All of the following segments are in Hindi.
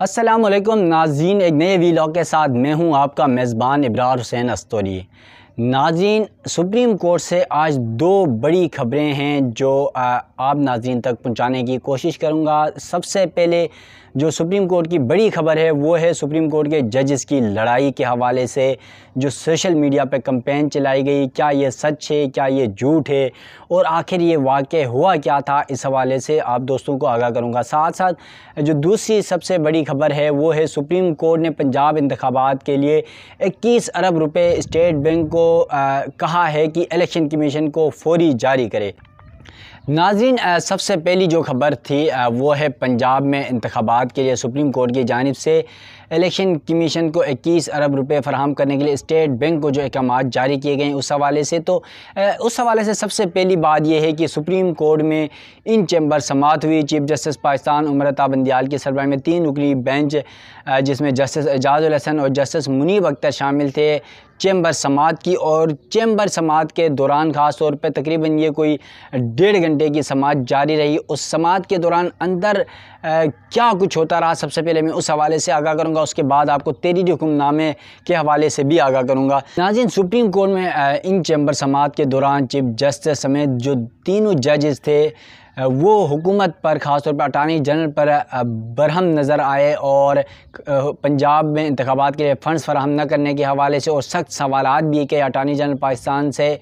असलम नाजीन एक नए वीलॉग के साथ मैं हूं आपका मेज़बान इब्रार हुसैन अस्तोरी नाजीन सुप्रीम कोर्ट से आज दो बड़ी खबरें हैं जो आप नाजीन तक पहुंचाने की कोशिश करूंगा सबसे पहले जो सुप्रीम कोर्ट की बड़ी खबर है वो है सुप्रीम कोर्ट के जजेस की लड़ाई के हवाले से जो सोशल मीडिया पर कंपेन चलाई गई क्या ये सच है क्या ये झूठ है और आखिर ये वाक़ हुआ क्या था इस हवाले से आप दोस्तों को आगाह करूँगा साथ साथ जो दूसरी सबसे बड़ी खबर है वो है सुप्रीम कोर्ट ने पंजाब इंतबात के लिए इक्कीस अरब रुपये स्टेट बैंक को आ, कहा है कि इलेक्शन कमीशन को फौरी जारी करे नाजिन सबसे पहली जो खबर थी वो है पंजाब में इंतबात के लिए सुप्रीम कोर्ट की जानब से इलेक्शन कमीशन को 21 अरब रुपए फराम करने के लिए स्टेट बैंक को जो अहकाम जारी किए गए उस हवाले से तो उस हवाले से सबसे पहली बात यह है कि सुप्रीम कोर्ट में इन चैम्बर समात हुई चीफ जस्टिस पाकिस्तान उमरता बंदियाल की सरबराह में तीन रुकनी बेंच जिसमें जस्टिस एजाज हसन और जस्टिस मुनीब अख्तर शामिल थे चैम्बर समात की और चैम्बर समात के दौरान ख़ास तौर पे तकरीबन ये कोई डेढ़ घंटे की समात जारी रही उस समात के दौरान अंदर आ, क्या कुछ होता रहा सबसे पहले मैं उस हवाले से आगाह करूँगा उसके बाद आपको तेरी हुक्मनामे के हवाले से भी आगाह करूँगा नाजिन सुप्रीम कोर्ट में आ, इन चैम्बर समात के दौरान चीफ जस्टिस समेत जो तीनों जजेस थे वो हुकूमत पर ख़ास तौर पर अटारनी जनरल पर बरहम नज़र आए और पंजाब में इंतबात के लिए फ़ंड्स फराहम न करने के हवाले से और सख्त सवाल भी किए अटारनी जनरल पाकिस्तान से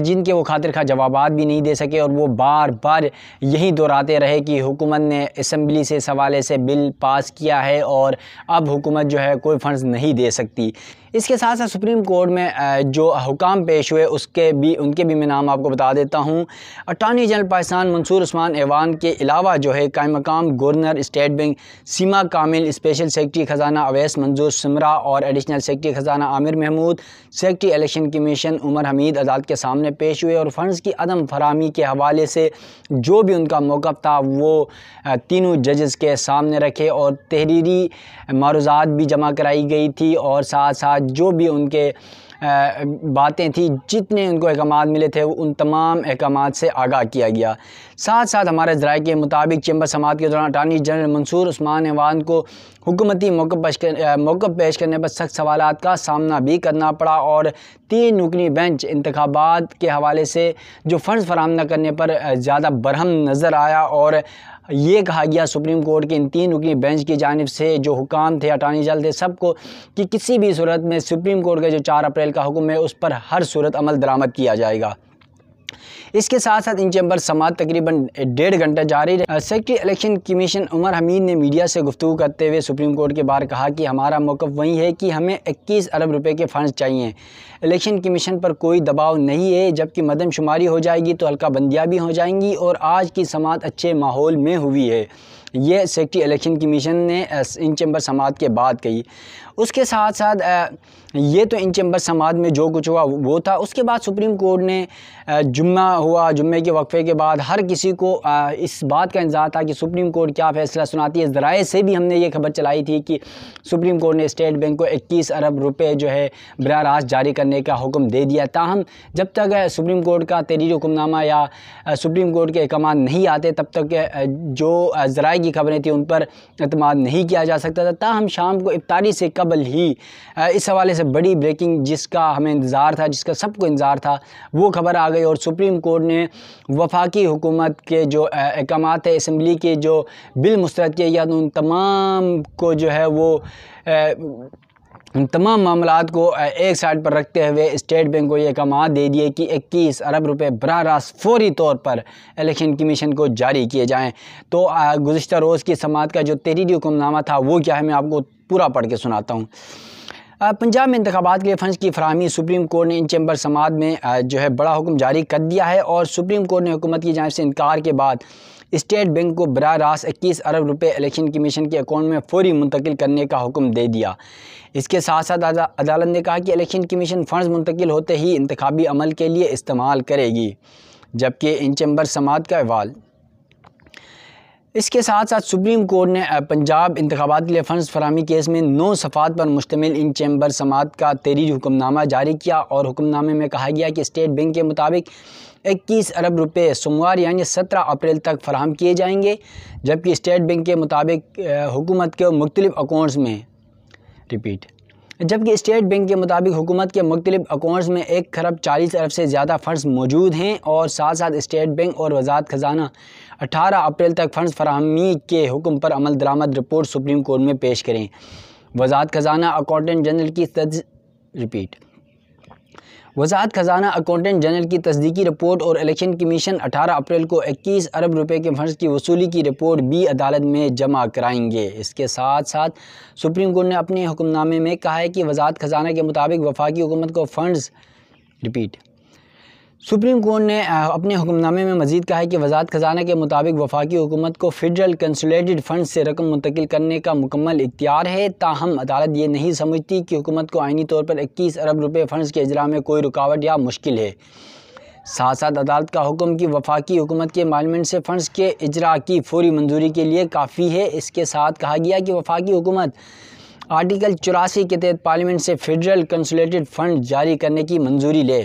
जिनके वो खातिर खा जवाब भी नहीं दे सके और वो बार बार यही दोहराते रहे कि हुकूमत ने इसम्बली से इस हवाले से बिल पास किया है और अब हुकूमत जो है कोई फ़ंडस नहीं दे सकती इसके साथ साथ सुप्रीम कोर्ट में जो हुकाम पेश हुए उसके भी उनके भी मैं नाम आपको बता देता हूँ अटारनी जनरल पाकिस्तान मंसूर उस्मान ऐवान के अलावा जो है कायम मकाम governor state bank Sima Kamil special secretary ख़जाना अवैस मंजूर समरा और एडिशनल सेक्रटरी ख़जाना Amir Mahmood secretary election commission Umar Hameed आज़ाद के सामने पेश हुए और फंडस की अदम फरहमी के हवाले से जो भी उनका मौक़ था वो तीनों जजस के सामने रखे और तहरीरी मारूजात भी जमा कराई गई थी और साथ साथ जो भी उनके बातें थी जितने उनको अहकाम मिले थे उन तमाम अहकाम से आगाह किया गया साथ साथ हमारे जराये के मुताबिक चैम्बर समात के दौरान अटानी जनरल मंसूर उस्मान एवान को हुकूमती मौक़ पेश करने पर सख्त सवाल का सामना भी करना पड़ा और तीन नुकनी बेंच इंतबात के हवाले से जो फ़ंड फराम न करने पर ज़्यादा बरहम नज़र आया और ये कहा गया सुप्रीम कोर्ट के इन तीन रुकनी बेंच की जानब से जो हुकाम थे अटॉर्नी जनरल थे सबको कि किसी भी सूरत में सुप्रीम कोर्ट का जो चार अप्रैल का हुक्म है उस पर हर सूरत अमल दरामद किया जाएगा इसके साथ साथ इन चैम्बर समात तकरीबन डेढ़ घंटा जारी रहे secretary election commission Umar Hameed ने मीडिया से गुफ्तू करते हुए सुप्रीम कोर्ट के बाहर कहा कि हमारा मौक़ वही है कि हमें इक्कीस अरब रुपये के फ़ंड चाहिए इलेक्शन कमीशन पर कोई दबाव नहीं है जबकि मदम शुमारी हो जाएगी तो हल्का बंदियाँ भी हो जाएंगी और आज की समात अच्छे माहौल में हुई है ये सेक्टरी इलेक्शन कमीशन ने इन चैम्बर समाज के बाद कही उसके साथ साथ ये तो इन चैम्बर समाज में जो कुछ हुआ वो था उसके बाद सुप्रीम कोर्ट ने जुम्मा हुआ जुम्मे के वक्फ़े के बाद हर किसी को इस बात का इंतज़ार था कि सुप्रीम कोर्ट क्या फ़ैसला सुनाती है इस ज़राए से भी हमने ये खबर चलाई थी कि सुप्रीम कोर्ट ने स्टेट बैंक को इक्कीस अरब रुपये जो है बरह रास्त जारी करने का हुक्म दे दिया ताहम जब तक सुप्रीम कोर्ट का तहरीर हुक्मनामा या सुप्रीम कोर्ट के अहकाम नहीं आते तब तक जो ज़रा सच्चाई की खबरें थी उन पर अतमाद नहीं किया जा सकता था ताहम शाम को इफ्तारी से कबल ही इस हवाले से बड़ी ब्रेकिंग जिसका हमें इंतज़ार था जिसका सबको इंतज़ार था वो खबर आ गई और सुप्रीम कोर्ट ने वफाकी हुकूमत के जो अहकाम है इसम्बली के जो बिल मुस्रद किए या उन तमाम को जो है वो आ, इन तमाम मामला को एक साइड पर रखते हुए स्टेट बैंक को यह कम दे दिए कि 21 अरब रुपए बरह रास्त फौरी तौर पर इलेक्शन कमीशन को जारी किए जाएँ तो गुज्त रोज़ की समात का जो तहरीरी हुक्मनामा था वो क्या है मैं आपको पूरा पढ़ के सुनाता हूँ पंजाब में इंतबात के फंड की फरहमी सुप्रीम कोर्ट ने इन चैम्बर समात में जो है बड़ा हुक्म जारी कर दिया है और सुप्रीम कोर्ट ने हुकूमत की जानब से इनकार के बाद स्टेट बैंक को बरह रास्त इक्कीस अरब रुपये इलेक्शन कमीशन के अकाउंट में फौरी मुंतकिल करने का हुक्म दे दिया इसके साथ साथ अदालत ने कहा कि इलेक्शन कमीशन फ़ंड्स मुंतकिल होते ही इंतबी अमल के लिए इस्तेमाल करेगी जबकि इन चैम्बर समात का अवाल इसके साथ साथ सुप्रीम कोर्ट ने पंजाब इंतबात के लिए फ़ंड फरहमी केस में नौ सफ़ात पर मुश्तमिल इन चैम्बर समात का तेरी हुक्मनामा जारी किया और हुक्मनामे में कहा गया कि स्टेट बैंक के मुताबिक इक्कीस अरब रुपये सोमवार यानी सत्रह अप्रैल तक फराहम किए जाएंगे जबकि स्टेट बैंक के मुताबिक हुकूमत के मुख्तलिफ अकाउंट्स में रिपीट जबकि स्टेट बैंक के मुताबिक हुकूमत के मुख्तलिफ अकाउंट्स में एक खरब चालीस अरब से ज़्यादा फ़ंड्स मौजूद हैं और साथ साथ स्टेट बैंक और वजात खजाना अठारह अप्रैल तक फंड्स फरहमी के हुक्म पर अमल दरामद रिपोर्ट सुप्रीम कोर्ट में पेश करें वजात खजाना अकाउंटेंट जनरल की तज रिपीट वजात खजाना अकाउंटेंट जनरल की तस्दीकी रिपोर्ट और इलेक्शन कमीशन 18 अप्रैल को 21 अरब रुपए के फंड्स की वसूली की रिपोर्ट भी अदालत में जमा कराएंगे इसके साथ साथ सुप्रीम कोर्ट ने अपने हुक्मनामे में कहा है कि वजात खजाना के मुताबिक वफाकी हुकूमत को फंड्स रिपीट सुप्रीम कोर्ट ने अपने हुक्मनामे में मजीद कहा है कि वजात खजाना के मुताबिक वफाकी हुकूमत को फेडरल कंसुलेटेड फंड से रकम मुंतकिल करने का मुकम्मल इख्तियार है ताहम अदालत ये नहीं समझती कि हुकूमत को आइनी तौर पर इक्कीस अरब रुपये फ़ंड्स के अजरा में कोई रुकावट या मुश्किल है साथ साथ अदालत का हुक्म कि वफाकी हुकूमत के मालमेंट से फ़ंड्स के इजरा की फौरी मंजूरी के लिए काफ़ी है इसके साथ कहा गया कि वफाकी हुकूमत आर्टिकल चौरासी के तहत पार्लियामेंट से फेडरल कंसुलेटेड फ़ंड जारी करने की मंजूरी ले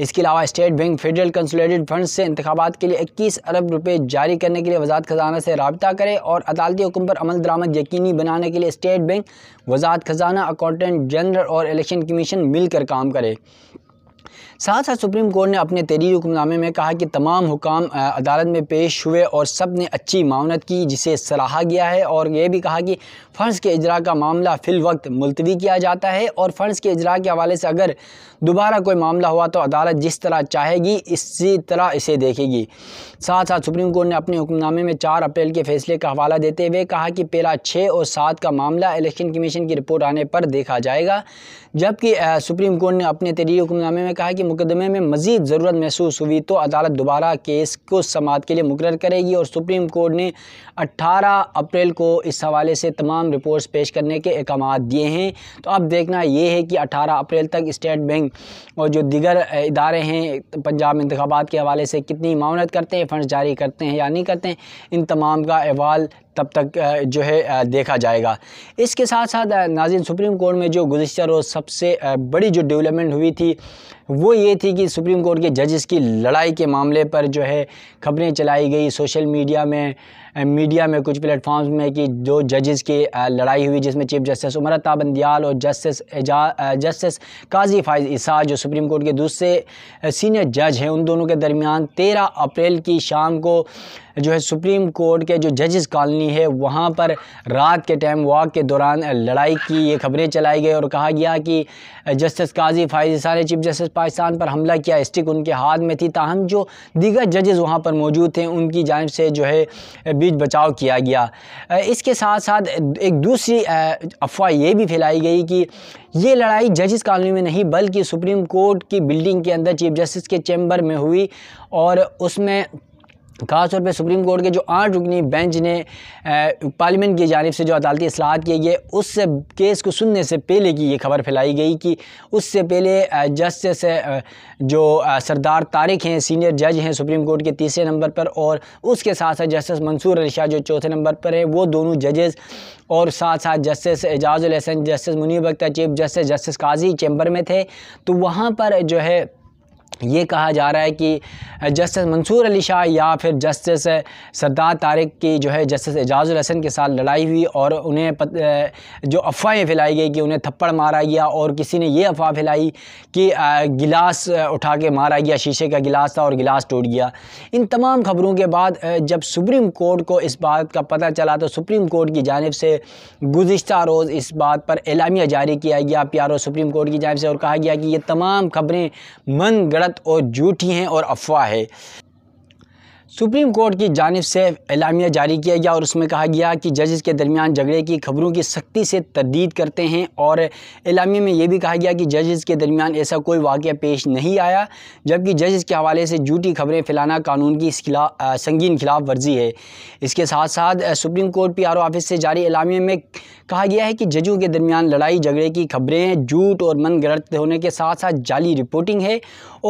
इसके अलावा state bank federal consolidated fund से इंतबात के लिए इक्कीस अरब रुपये जारी करने के लिए वजात खजाना से रबता करे और अदालती हुकुम पर अमल दरामद यकीनी बनाने के लिए स्टेट बैंक वजात खजाना अकाउंटेंट जनरल और इलेक्शन कमीशन मिलकर काम करे साथ साथ सुप्रीम कोर्ट ने अपने तहरीर हुक्मनामे में कहा कि तमाम हुकाम अदालत में पेश हुए और सब ने अच्छी मावनत की जिसे सराहा गया है और यह भी कहा कि फ़ंड्स के इजरा का मामला फ़िल वक्त मुलतवी किया जाता है और फ़ंड्स के इजरा के हवाले से अगर दोबारा कोई मामला हुआ तो अदालत जिस तरह चाहेगी इसी तरह इसे देखेगी साथ साथ सुप्रीम कोर्ट ने अपने हुक्मनामे में चार अप्रैल के फैसले का हवाला देते हुए कहा कि पेरा छः और सात का मामला इलेक्शन कमीशन की रिपोर्ट आने पर देखा जाएगा जबकि सुप्रीम कोर्ट ने अपने तहरीर हुक्मनामे में कहा कि मुकदमे में मजीद ज़रूरत महसूस हुई तो अदालत दोबारा केस को समात के लिए मुकर करेगी और सुप्रीम कोर्ट ने 18 अप्रैल को इस हवाले से तमाम रिपोर्ट्स पेश करने के अहकाम दिए हैं तो अब देखना यह है कि 18 अप्रैल तक स्टेट बैंक और जो दिगर इदारे हैं पंजाब में इंतबात के हवाले से कितनी मावनत करते हैं फ़ंड जारी करते हैं या नहीं करते हैं इन तमाम का अहवाल तब तक जो है देखा जाएगा इसके साथ साथ नाजिन सुप्रीम कोर्ट में जो गुजशत रोज़ सबसे बड़ी जो डेवलपमेंट हुई थी वो ये थी कि सुप्रीम कोर्ट के जजेस की लड़ाई के मामले पर जो है खबरें चलाई गई सोशल मीडिया में मीडिया में कुछ प्लेटफॉर्म्स में कि दो जजेस की लड़ाई हुई जिसमें चीफ जस्टिस उमर ताबंदियाल और जस्टिस एजा जस्टिस काजी फाइज इसा जो सुप्रीम कोर्ट के दूसरे सीनियर जज हैं उन दोनों के दरमियान तेरह अप्रैल की शाम को जो है सुप्रीम कोर्ट के जो जजेस कॉलोनी है वहाँ पर रात के टाइम वॉक के दौरान लड़ाई की ये खबरें चलाई गई और कहा गया कि जस्टिस काजी फायजसा ने चीफ जस्टिस पाकिस्तान पर हमला किया स्टिक उनके हाथ में थी ताहम जो दीगर जजेस वहाँ पर मौजूद थे उनकी जानब से जो है बीच बचाव किया गया इसके साथ साथ एक दूसरी अफवाह ये भी फैलाई गई कि ये लड़ाई जजेस कॉलोनी में नहीं बल्कि सुप्रीम कोर्ट की बिल्डिंग के अंदर चीफ जस्टिस के चैम्बर में हुई और उसमें खासतौर पर सुप्रीम कोर्ट के जो आठ रुकनी बेंच ने पार्लियामेंट की जानब से जो अदालती असलाहत किए गए उस केस को सुनने से पहले की ये खबर फैलाई गई कि उससे पहले जस्टिस जो सरदार तारिक हैं सीनियर जज हैं सुप्रीम कोर्ट के तीसरे नंबर पर और उसके साथ साथ जस्टिस मंसूर अली शाह जो चौथे नंबर पर हैं वो दोनों जजेस और साथ साथ justice Ijazul Hasan justice Munib Akhtar chief justice justice Qazi chamber में थे तो वहाँ पर जो है ये कहा जा रहा है कि जस्टिस मंसूर अली शाह या फिर जस्टिस सरदार तारिक की जो है जस्टिस एजाज़ुल हसन के साथ लड़ाई हुई और उन्हें पत, जो अफवाहें फैलाई गई कि उन्हें थप्पड़ मारा गया और किसी ने ये अफवाह फैलाई कि गिलास उठा के मारा गया शीशे का गिलास था और गिलास टूट गया इन तमाम खबरों के बाद जब सुप्रीम कोर्ट को इस बात का पता चला तो सुप्रीम कोर्ट की जानब से गुज्त रोज़ इस बात पर एलामिया जारी किया गया प्यारो सुप्रीम कोर्ट की जानब से और कहा गया कि ये तमाम खबरें मन गढ़ गलत और झूठी हैं और अफवाह है सुप्रीम कोर्ट की जानब से एलामिया जारी किया गया और उसमें कहा गया कि जजेस के दरमियान झगड़े की खबरों की सख्ती से तरदीद करते हैं और एलामिया में यह भी कहा गया कि जजेस के दरमियान ऐसा कोई वाक़ पेश नहीं आया जबकि जजेस के हवाले से झूठी खबरें फैलाना कानून की संगीन खिलाफ वर्जी है इसके साथ साथ supreme court P R O office से जारी एलामिया में कहा गया है कि जजों के दरमियान लड़ाई झगड़े की खबरें झूठ और मन गलत होने के साथ साथ जाली रिपोर्टिंग है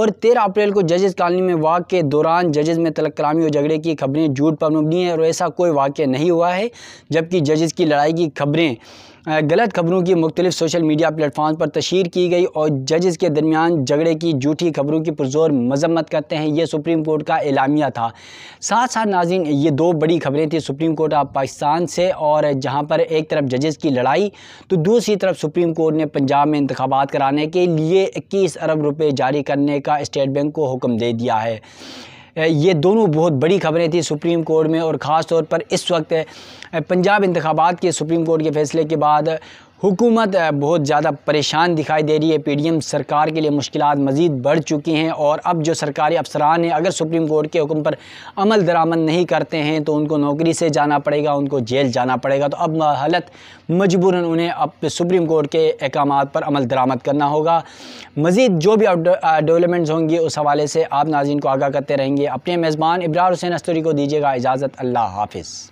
और तेरह अप्रैल को जजेस कॉलोनी में वाक़ के दौरान जजेस में तलक नाकामी और झगड़े की खबरें झूठ पर मबनी है और ऐसा कोई वाक़ नहीं हुआ है जबकि जजेस की लड़ाई की खबरें गलत खबरों की मुख्तलिफ सोशल मीडिया प्लेटफॉर्म पर तशहर की गई और जजेस के दरमियान झगड़े की झूठी खबरों की पुरजोर मजम्मत करते हैं ये सुप्रीम कोर्ट का एलामिया था साथ साथ नाजिन ये दो बड़ी खबरें थी सुप्रीम कोर्ट ऑफ पाकिस्तान से और जहाँ पर एक तरफ जजेस की लड़ाई तो दूसरी तरफ सुप्रीम कोर्ट ने पंजाब में इंतबात कराने के लिए इक्कीस अरब रुपये जारी करने का स्टेट बैंक को हुक्म दे दिया है ये दोनों बहुत बड़ी खबरें थी सुप्रीम कोर्ट में और ख़ास तौर पर इस वक्त पंजाब इंतबात के सुप्रीम कोर्ट के फैसले के बाद हुकूमत बहुत ज़्यादा परेशान दिखाई दे रही है पीडीएम सरकार के लिए मुश्किल मज़ीद बढ़ चुकी हैं और अब जो सरकारी अफसरान हैं अगर सुप्रीम कोर्ट के हुक्म पर अमल दरामद नहीं करते हैं तो उनको नौकरी से जाना पड़ेगा उनको जेल जाना पड़ेगा तो अब हालत मजबूरन उन्हें अब सुप्रीम कोर्ट के अहकाम पर अमल दरामद करना होगा मज़ीद जो भी डेवलपमेंट्स होंगी उस हवाले से आप नाजीन को आगाह करते रहेंगे अपने मेज़बान इब्रार हुसैन अस्तरी को दीजिएगा इजाज़त अल्लाह हाफिज़